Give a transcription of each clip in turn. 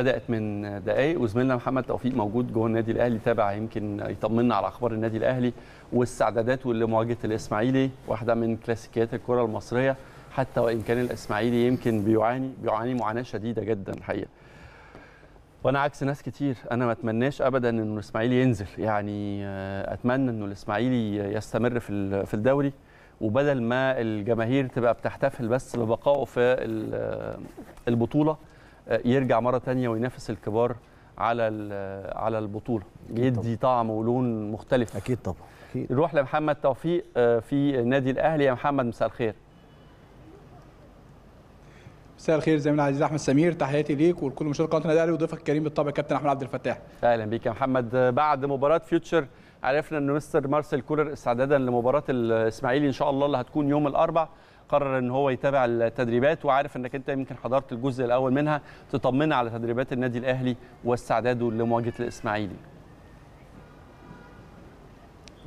بدات من دقائق وزميلنا محمد توفيق موجود جوه النادي الاهلي تابع يمكن يطمنا على اخبار النادي الاهلي واللي مواجهه الاسماعيلي واحده من كلاسيكيات الكره المصريه حتى وان كان الاسماعيلي يمكن بيعاني بيعاني معاناه شديده جدا الحقيقه وانا عكس ناس كتير انا ما اتمناش ابدا ان الاسماعيلي ينزل يعني آه، اتمنى ان الاسماعيلي يستمر في في الدوري وبدل ما الجماهير تبقى بتحتفل بس ببقائه في آه، البطوله آه، يرجع مره ثانيه وينافس الكبار على آه، على البطوله يدي طعم ولون مختلف اكيد طبعا اكيد نروح لمحمد توفيق آه، في نادي الاهلي يا محمد مساء الخير مساء الخير زميلنا العزيز احمد سمير تحياتي ليك ولكل مشاهدي قناه النادي الاهلي وضيفك الكريم بالطبع كابتن احمد عبد الفتاح اهلا بيك يا محمد بعد مباراه فيوتشر عرفنا ان مستر مارسيل كولر استعدادا لمباراه الاسماعيلي ان شاء الله اللي هتكون يوم الاربع قرر ان هو يتابع التدريبات وعارف انك انت يمكن حضرت الجزء الاول منها تطمنا على تدريبات النادي الاهلي واستعداده لمواجهه الاسماعيلي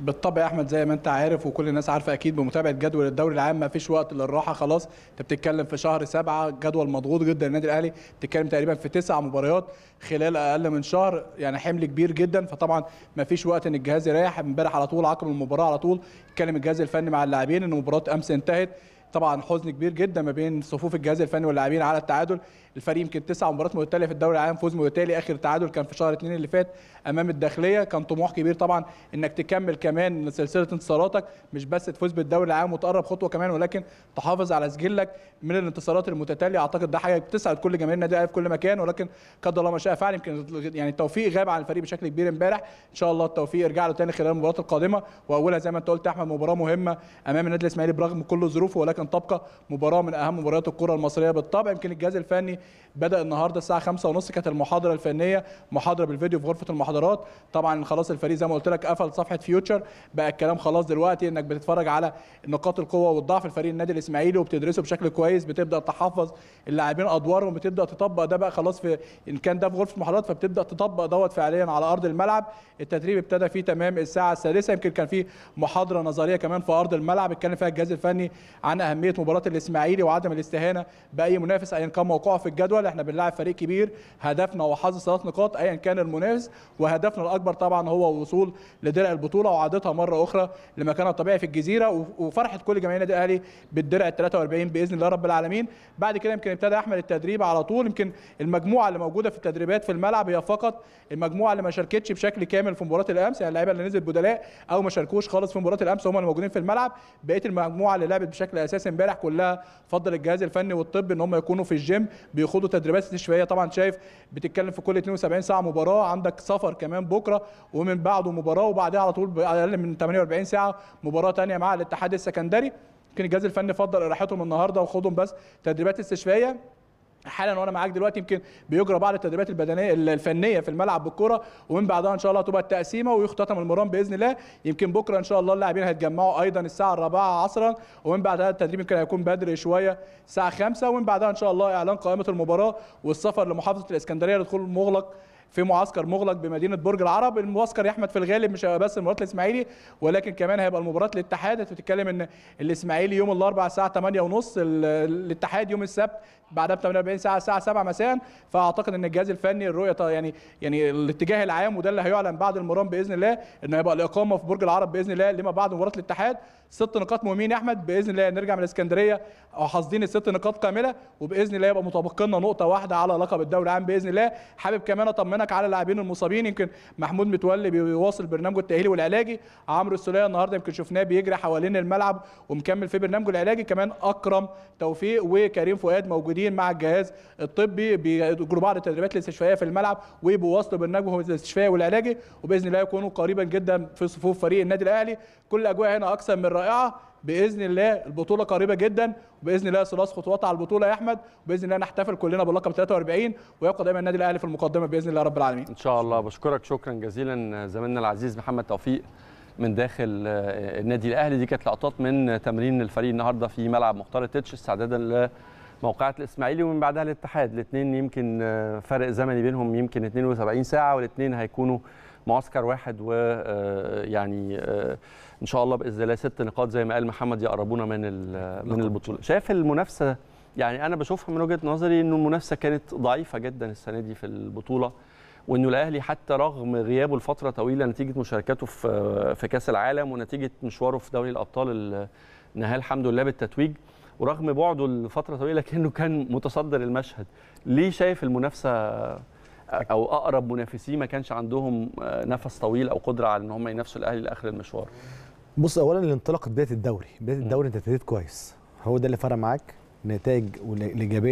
بالطبع يا احمد زي ما انت عارف وكل الناس عارفه اكيد بمتابعه جدول الدوري العام ما فيش وقت للراحه خلاص انت بتتكلم في شهر سبعة جدول مضغوط جدا النادي الاهلي بتتكلم تقريبا في تسع مباريات خلال اقل من شهر يعني حمل كبير جدا فطبعا ما فيش وقت ان الجهاز يريح امبارح على طول عقب المباراه على طول اتكلم الجهاز الفني مع اللاعبين ان مباراه امس انتهت طبعا حزن كبير جدا ما بين صفوف الجهاز الفني واللاعبين على التعادل الفريق يمكن تسع مباريات متتاليه في الدوري العام فوز متتالي اخر تعادل كان في شهر اثنين اللي فات امام الداخليه كان طموح كبير طبعا انك تكمل كمان سلسله انتصاراتك مش بس تفوز بالدوري العام وتقرب خطوه كمان ولكن تحافظ على سجلك من الانتصارات المتتاليه اعتقد ده حاجه بتسعد كل جماهير النادي الاهلي في كل مكان ولكن قدر الله ما شاء فعل يمكن يعني التوفيق غاب عن الفريق بشكل كبير امبارح ان شاء الله التوفيق يرجع له تاني خلال المباريات القادمه واولها زي ما انت قلت احمد مباراه مهمه امام النادي الاسماعيلي برغم كل ظروفه ولكن أن تبقى مباراة من أهم مباريات الكرة المصرية بالطبع يمكن الجهاز الفني بدأ النهاردة الساعة 5:30 كانت المحاضرة الفنية محاضرة بالفيديو في غرفة المحاضرات طبعا خلاص الفريق زي ما قلت لك قفل صفحة فيوتشر بقى الكلام خلاص دلوقتي إنك بتتفرج على نقاط القوة والضعف الفريق النادي الإسماعيلي وبتدرسه بشكل كويس بتبدأ تحفظ اللاعبين أدوارهم بتبدأ تطبق ده بقى خلاص في إن كان ده في غرفة المحاضرات فبتبدأ تطبق دوت فعليا على أرض الملعب التدريب ابتدى فيه تمام الساعة السادسة يمكن كان في محاضرة نظرية كمان في أرض الملعب اتكلم فيها الجهاز الفني عن أهمية اهميه مباراه الاسماعيلي وعدم الاستهانه باي منافس ايا كان موقعه في الجدول احنا بنلاعب فريق كبير هدفنا هو حظ ثلاث نقاط ايا كان المنافس وهدفنا الاكبر طبعا هو الوصول لدرع البطوله وعادتها مره اخرى لمكانها الطبيعي في الجزيره وفرحه كل جماهير النادي الاهلي بالدرع ال 43 باذن الله رب العالمين بعد كده يمكن ابتدى احمد التدريب على طول يمكن المجموعه اللي موجوده في التدريبات في الملعب هي فقط المجموعه اللي ما شاركتش بشكل كامل في مباراه الامس يعني اللعيبه اللي نزلت بدلاء او ما شاركوش خالص في مباراه الامس هم اللي موجودين في الملعب بقيه المجموعه اللي لعبت بشكل اساسي الناس امبارح كلها فضل الجهاز الفني والطب ان هم يكونوا في الجيم بيخوضوا تدريبات استشفائيه طبعا شايف بتتكلم في كل 72 ساعه مباراه عندك سفر كمان بكره ومن بعده مباراه وبعدها على طول اقل من 48 ساعه مباراه ثانيه مع الاتحاد السكندري يمكن الجهاز الفني فضل راحتهم النهارده وخدهم بس تدريبات استشفائيه حالا وانا معاك دلوقتي يمكن بيجرى بعض التدريبات البدنيه الفنيه في الملعب بالكره ومن بعدها ان شاء الله تبقى التقسيمه ويختتم المران باذن الله يمكن بكره ان شاء الله اللاعبين هيتجمعوا ايضا الساعه 4 عصرا ومن بعدها التدريب يمكن هيكون بدري شويه الساعه 5 ومن بعدها ان شاء الله اعلان قائمه المباراه والسفر لمحافظه الاسكندريه لدخول مغلق في معسكر مغلق بمدينه برج العرب المعسكر يا احمد في الغالب مش هيبقى بس مباراه الاسماعيلي ولكن كمان هيبقى المباراه للاتحاد انت بتتكلم ان الاسماعيلي يوم الاربعاء الساعه 8:30 الاتحاد يوم السبت بعدها ب 48 ساعه الساعه 7 مساء فاعتقد ان الجهاز الفني الرؤيه يعني يعني الاتجاه العام وده اللي هيعلن بعد المران باذن الله انه هيبقى الاقامه في برج العرب باذن الله لما بعد مباراه الاتحاد ست نقاط مهمين يا احمد باذن الله نرجع من الاسكندريه آه، حاصدين الست نقاط كامله وباذن الله يبقى متبقلنا نقطه واحده على لقب الدوري العام باذن الله حابب كمان اطمن برنامجك على اللاعبين المصابين يمكن محمود متولي بيواصل برنامجه التاهيلي والعلاجي عمرو السوليه النهارده يمكن شفناه بيجري حوالين الملعب ومكمل في برنامجه العلاجي كمان اكرم توفيق وكريم فؤاد موجودين مع الجهاز الطبي بيجروا بعض التدريبات الاستشفائيه في الملعب وبيواصلوا برنامجهم الاستشفائي والعلاجي وباذن الله يكونوا قريبا جدا في صفوف فريق النادي الاهلي كل الاجواء هنا اكثر من رائعه باذن الله البطوله قريبه جدا وباذن الله ثلاث خطوات على البطوله يا احمد وباذن الله نحتفل كلنا باللقب 43 ويبقى دايما النادي الاهلي في المقدمه باذن الله رب العالمين ان شاء الله بشكرك شكرا جزيلا زميلنا العزيز محمد توفيق من داخل آه، النادي الاهلي دي كانت لقطات من تمرين الفريق النهارده في ملعب مختار تيتش استعدادا لموقعة الاسماعيلي ومن بعدها الاتحاد الاثنين يمكن آه، فرق زمني بينهم يمكن 72 ساعه والاثنين هيكونوا معسكر واحد ويعني آه، آه، ان شاء الله باذن الله ست نقاط زي ما قال محمد يقربونا من من البطوله شايف المنافسه يعني انا بشوفها من وجهه نظري انه المنافسه كانت ضعيفه جدا السنه دي في البطوله وانه الاهلي حتى رغم غيابه لفتره طويله نتيجه مشاركاته في في كاس العالم ونتيجه مشواره في دوري الابطال النهائي الحمد لله بالتتويج ورغم بعده لفتره طويله كانه كان متصدر المشهد ليه شايف المنافسه او اقرب منافسيه ما كانش عندهم آه، نفس طويل او قدره على ان هم ينافسوا الاهلي لاخر المشوار بص اولا الانطلاق بدايه الدوري بدايه الدوري انت ابتديت كويس هو ده اللي فرق معاك نتائج الايجابيه